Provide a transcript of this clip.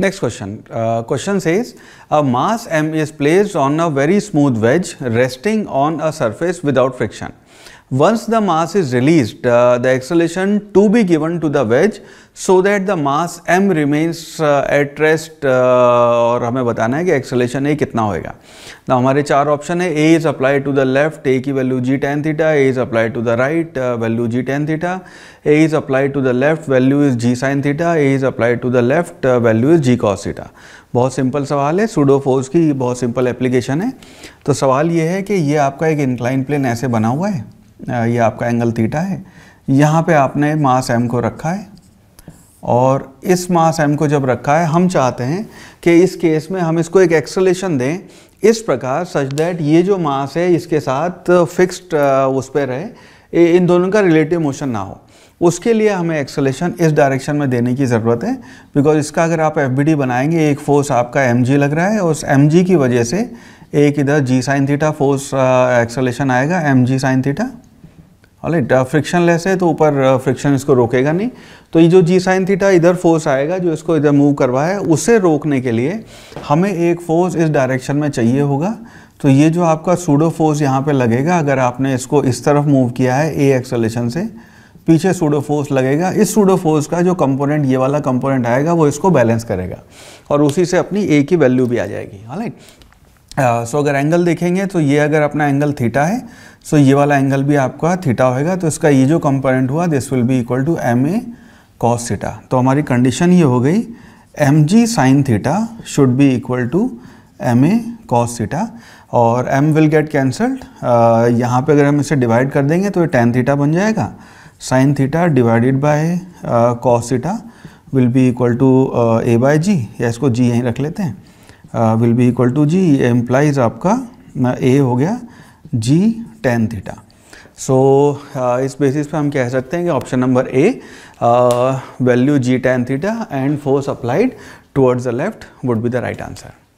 Next question. Uh, question says, a mass m is placed on a very smooth wedge resting on a surface without friction. Once the mass is released, uh, the acceleration to be given to the wedge so that the mass m remains uh, at rest uh, और हमें बताना है कि acceleration a कितना होएगा ना हमारे चार option है a is applied to the left, a की value g tan theta, a is applied to the right, uh, value g tan theta, a is applied to the left, value is g sin theta, a is applied to the left, uh, value is g cos theta. बहुत simple सवाल है pseudo force की बहुत simple application है तो सवाल ये है कि ये आपका एक इंक्लाइन प्लेन ऐसे बना हुआ है ये आपका एंगल थीटा है यहाँ पे आपने मास एम को रखा है और इस मास एम को जब रखा है हम चाहते हैं कि इस केस में हम इसको एक एक्सलेशन दें इस प्रकार सच दैट ये जो मास है इसके साथ फिक्स्ड उस पर रहे इन दोनों का रिलेटिव मोशन ना हो उसके लिए हमें एक्सलेशन इस डायरेक्शन में देने की ज़रूरत है बिकॉज इसका अगर आप एफ बनाएंगे एक फोर्स आपका एम लग रहा है उस एम की वजह से एक इधर g sine theta force acceleration आएगा m g sine theta right frictionless है तो ऊपर फ्रिक्शन इसको रोकेगा नहीं तो ये जो जी साइन थीटा इधर फोर्स आएगा जो इसको इधर मूव करवा है उसे रोकने के लिए हमें एक फोर्स इस डायरेक्शन में चाहिए होगा तो ये जो आपका सूडो फोर्स यहाँ पे लगेगा अगर आपने इसको इस तरफ मूव किया है ए एक्सलेशन से पीछे सूडो फोर्स लगेगा इस सूडो फोर्स का जो कंपोनेंट ये वाला कंपोनेंट आएगा वो इसको बैलेंस करेगा और उसी से अपनी ए की वैल्यू भी आ जाएगी राइट सो अगर एंगल देखेंगे तो ये अगर अपना एंगल थीटा है सो so, ये वाला एंगल भी आपका थीटा होएगा तो इसका ये जो कंपोनेंट हुआ this will be equal to m a cos theta तो हमारी कंडीशन ये हो गई m g sine theta should be equal to m a cos theta और एम विल गेट कैंसल्ड यहाँ पे अगर हम इसे डिवाइड कर देंगे तो ये टेन थीटा बन जाएगा sine theta divided by cos theta will be equal to a by g या इसको जी यहीं रख लेते हैं will be equal to g implies आपका ए uh, हो गया जी टेन थीटा सो इस बेसिस पे हम कह सकते हैं कि option number a value g tan theta and force applied towards the left would be the right answer